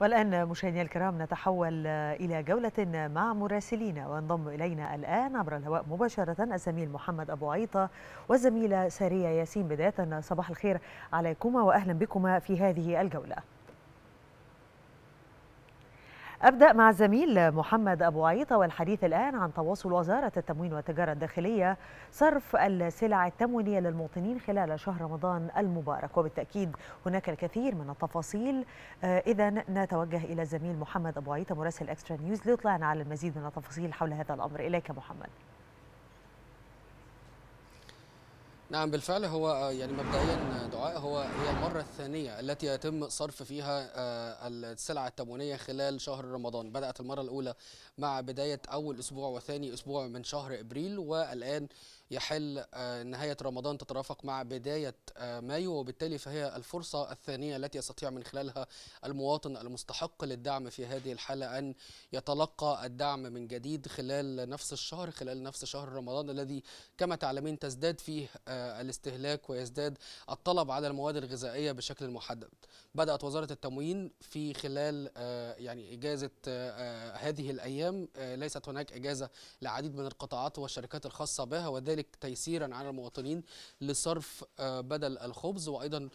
والآن مشاهدينا الكرام نتحول إلى جولة مع مراسلينا وانضم إلينا الآن عبر الهواء مباشرة الزميل محمد أبو عيطة والزميلة سارية ياسين بداية صباح الخير عليكما وأهلا بكما في هذه الجولة أبدأ مع الزميل محمد أبو عيطة والحديث الآن عن تواصل وزارة التموين والتجارة الداخلية صرف السلع التموينية للمواطنين خلال شهر رمضان المبارك وبالتأكيد هناك الكثير من التفاصيل آه، إذا نتوجه إلى الزميل محمد أبو عيطة مراسل أكسترا نيوز ليطلعنا على المزيد من التفاصيل حول هذا الأمر إليك محمد نعم بالفعل هو يعني مبدئيا دعاء هو هي المرة الثانية التي يتم صرف فيها آه، السلع التموينية خلال شهر رمضان بدأت المرة الأولى مع بداية أول أسبوع وثاني أسبوع من شهر إبريل والآن يحل آه، نهاية رمضان تترافق مع بداية آه، مايو وبالتالي فهي الفرصة الثانية التي يستطيع من خلالها المواطن المستحق للدعم في هذه الحالة أن يتلقى الدعم من جديد خلال نفس الشهر خلال نفس شهر رمضان الذي كما تعلمين تزداد فيه آه، الاستهلاك ويزداد الطلب على المواد الغذائية بشكل محدد بدأت وزارة التموين في خلال يعني إجازة هذه الأيام ليست هناك إجازة لعديد من القطاعات والشركات الخاصة بها وذلك ذلك تيسيرا على المواطنين لصرف آه، بدل الخبز وايضا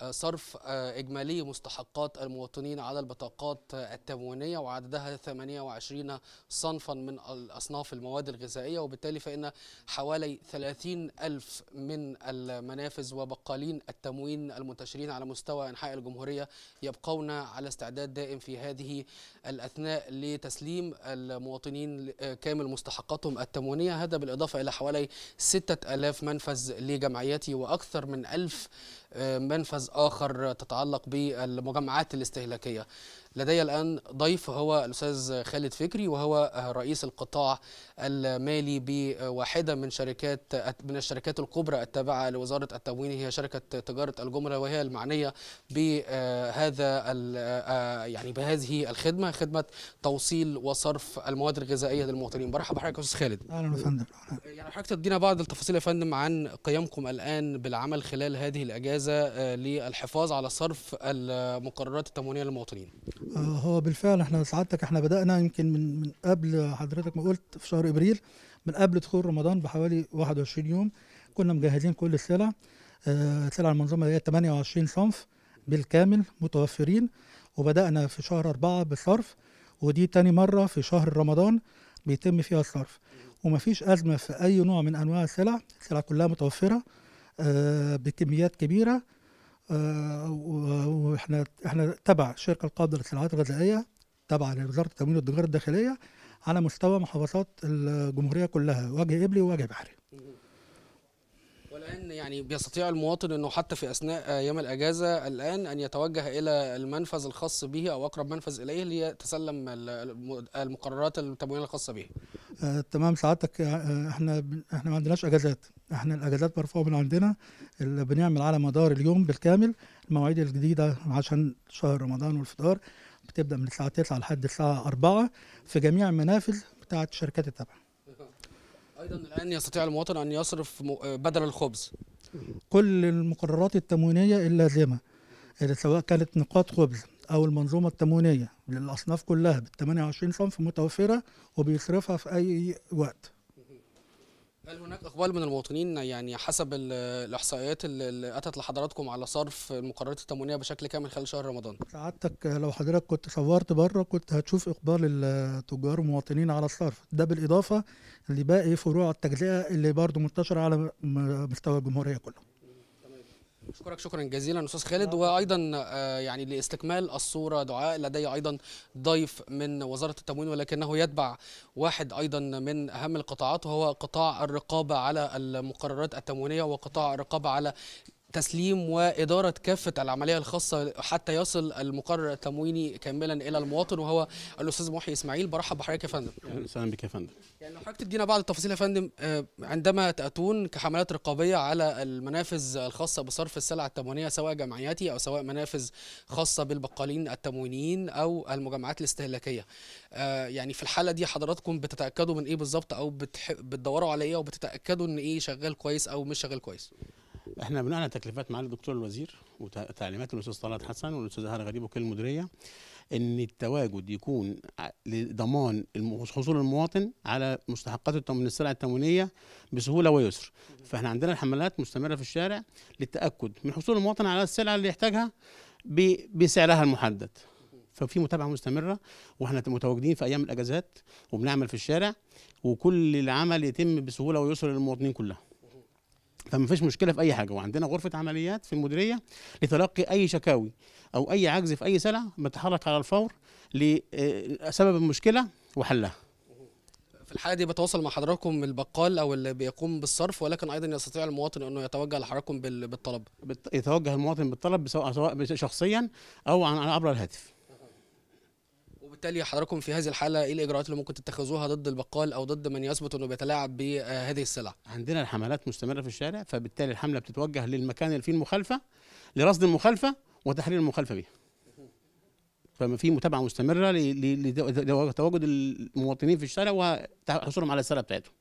آه، صرف آه، إجمالي مستحقات المواطنين على البطاقات آه، التموينية وعددها 28 صنفا من أصناف المواد الغذائية وبالتالي فإن حوالي 30 ألف من المنافذ وبقالين التموين المنتشرين على مستوى أنحاء الجمهورية يبقون على استعداد دائم في هذه الأثناء لتسليم المواطنين كامل مستحقاتهم التموينية هذا بالإضافة إلى حوالي 6000 منفذ لجمعياتي وأكثر من 1000 منفذ آخر تتعلق بالمجمعات الاستهلاكية لدي الآن ضيف هو الأستاذ خالد فكري وهو رئيس القطاع المالي بواحدة من شركات من الشركات الكبرى التابعة لوزارة التموين هي شركة تجارة الجملة وهي المعنية بهذا آه، آه، يعني بهذه الخدمة خدمة توصيل وصرف المواد الغذائية للمواطنين مرحبا بحضرتك يا أستاذ خالد أهلا وسهلا يعني حضرتك تدينا بعض التفاصيل يا فندم عن قيامكم الآن بالعمل خلال هذه الأجازة آه، للحفاظ على صرف المقررات التموينية للمواطنين آه، هو بالفعل احنا سعادتك احنا بدانا يمكن من من قبل حضرتك ما قلت في شهر ابريل من قبل دخول رمضان بحوالي 21 يوم كنا مجهزين كل السلع آه، سلع المنظومه هي 28 صنف بالكامل متوفرين وبدانا في شهر أربعة بالصرف ودي تاني مره في شهر رمضان بيتم فيها الصرف ومفيش ازمه في اي نوع من انواع السلع السلع كلها متوفره آه، بكميات كبيره آه، واحنا احنا تبع الشركه القابضه للصناعات الغذائيه تبع لوزاره التموين والتجاره الداخليه على مستوى محافظات الجمهوريه كلها وجه قبلي ووجه بحري. والان يعني بيستطيع المواطن انه حتى في اثناء ايام الاجازه الان ان يتوجه الى المنفذ الخاص به او اقرب منفذ اليه ليتسلم المقررات التموين الخاصه به. آه تمام سعادتك آه، آه، احنا احنا ما عندناش اجازات احنا الاجازات مرفوعه من عندنا اللي بنعمل على مدار اليوم بالكامل المواعيد الجديده عشان شهر رمضان والفطار بتبدا من الساعه 9 لحد الساعه 4 في جميع المنافذ بتاعه الشركات التابعه ايضا الان يستطيع المواطن ان يصرف آه، بدل الخبز كل المقررات التموينيه اللازمه سواء كانت نقاط خبز او المنظومه التموينيه للاصناف كلها بال 28 صنف متوفره وبيصرفها في اي وقت. هل هناك اقبال من المواطنين يعني حسب الاحصائيات اللي اتت لحضراتكم على صرف المقررات التموينيه بشكل كامل خلال شهر رمضان؟ سعادتك لو حضرتك كنت صورت بره كنت هتشوف اقبال التجار والمواطنين على الصرف، ده بالاضافه لباقي فروع التجزئه اللي برضه منتشره على مستوى الجمهوريه كلها. اشكرك شكرا جزيلا استاذ خالد وايضا آه، يعني لاستكمال الصوره دعاء لدي ايضا ضيف من وزاره التموين ولكنه يتبع واحد ايضا من اهم القطاعات وهو قطاع الرقابه على المقررات التموينيه وقطاع الرقابه على تسليم وإدارة كافة العملية الخاصة حتى يصل المقرر التمويني كاملا إلى المواطن وهو الأستاذ محي إسماعيل برحب بحضرتك يا فندم أهلا بك يا فندم يعني لو حضرتك تدينا بعض التفاصيل يا فندم آه، عندما تأتون كحملات رقابية على المنافذ الخاصة بصرف السلع التموينية سواء جمعياتي أو سواء منافذ خاصة بالبقالين التموينيين أو المجمعات الاستهلاكية آه، يعني في الحالة دي حضراتكم بتتأكدوا من إيه بالظبط أو بتدوروا على إيه وبتتأكدوا إن إيه شغال كويس أو مش شغال كويس احنا بناء على تكليفات معالي الدكتور الوزير وتعليمات الاستاذ طلعت حسن والاستاذ هاله غريب وكل المديريه ان التواجد يكون لضمان حصول المواطن على مستحقاته من السلع التموينيه بسهوله ويسر فاحنا عندنا الحملات مستمره في الشارع للتاكد من حصول المواطن على السلع اللي يحتاجها بسعرها المحدد ففي متابعه مستمره واحنا متواجدين في ايام الاجازات وبنعمل في الشارع وكل العمل يتم بسهوله ويسر للمواطنين كلها فما فيش مشكله في اي حاجه وعندنا غرفه عمليات في المديريه لتلقي اي شكاوي او اي عجز في اي سلعه بتحرك على الفور لسبب آه، المشكله وحلها في الحاله دي بتواصل مع حضراتكم البقال او اللي بيقوم بالصرف ولكن ايضا يستطيع المواطن انه يتوجه لحضراتكم بالطلب يتوجه المواطن بالطلب سواء شخصيا او عبر الهاتف وبالتالي حضراتكم في هذه الحاله ايه الاجراءات اللي ممكن تتخذوها ضد البقال او ضد من يثبت انه بيتلاعب بهذه السلع؟ عندنا الحملات مستمره في الشارع فبالتالي الحمله بتتوجه للمكان اللي فيه المخالفه لرصد المخالفه وتحرير المخالفه بها. فما في متابعه مستمره لتواجد المواطنين في الشارع وحصولهم على السلع بتاعتهم.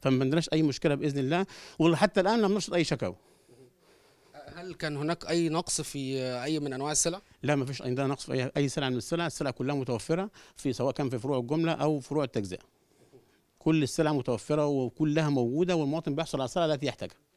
فما عندناش اي مشكله باذن الله وحتى الان لم نشط اي شكاوى. هل كان هناك اي نقص في اي من انواع السلع؟ لا ما فيش عندنا نقص في اي سلع من السلع، السلع كلها متوفره في سواء كان في فروع الجمله او فروع التجزئه. كل السلع متوفره وكلها موجوده والمواطن بيحصل على السلع التي يحتاجها.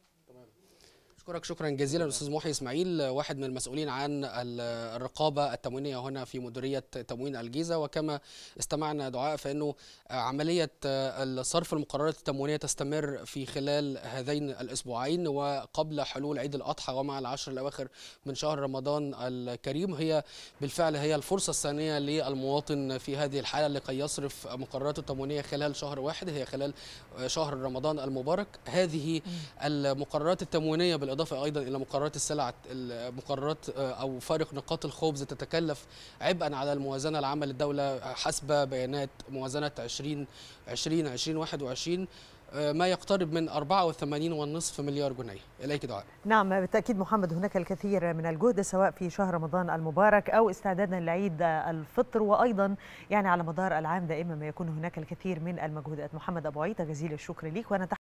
أشكرك شكرا جزيلا أستاذ محي إسماعيل واحد من المسؤولين عن الرقابة التموينية هنا في مديرية تموين الجيزة وكما استمعنا دعاء فإنه عملية الصرف المقررات التموينية تستمر في خلال هذين الأسبوعين وقبل حلول عيد الأضحى ومع العشر الأواخر من شهر رمضان الكريم هي بالفعل هي الفرصة الثانية للمواطن في هذه الحالة لكي يصرف مقرراته التموينية خلال شهر واحد هي خلال شهر رمضان المبارك هذه المقررات التموينية بالاضافه ايضا الى مقررات السلع مقررات آه، او فارق نقاط الخبز تتكلف عبئا على الموازنه العامه للدوله حسب بيانات موازنه 20 20 2021 ما يقترب من 84.5 مليار جنيه إليك دعاء نعم بالتأكيد محمد هناك الكثير من الجهد سواء في شهر رمضان المبارك أو استعدادا لعيد الفطر وأيضا يعني على مدار العام دائما ما يكون هناك الكثير من المجهودات محمد أبو عيطة جزيل الشكر ليك وأنا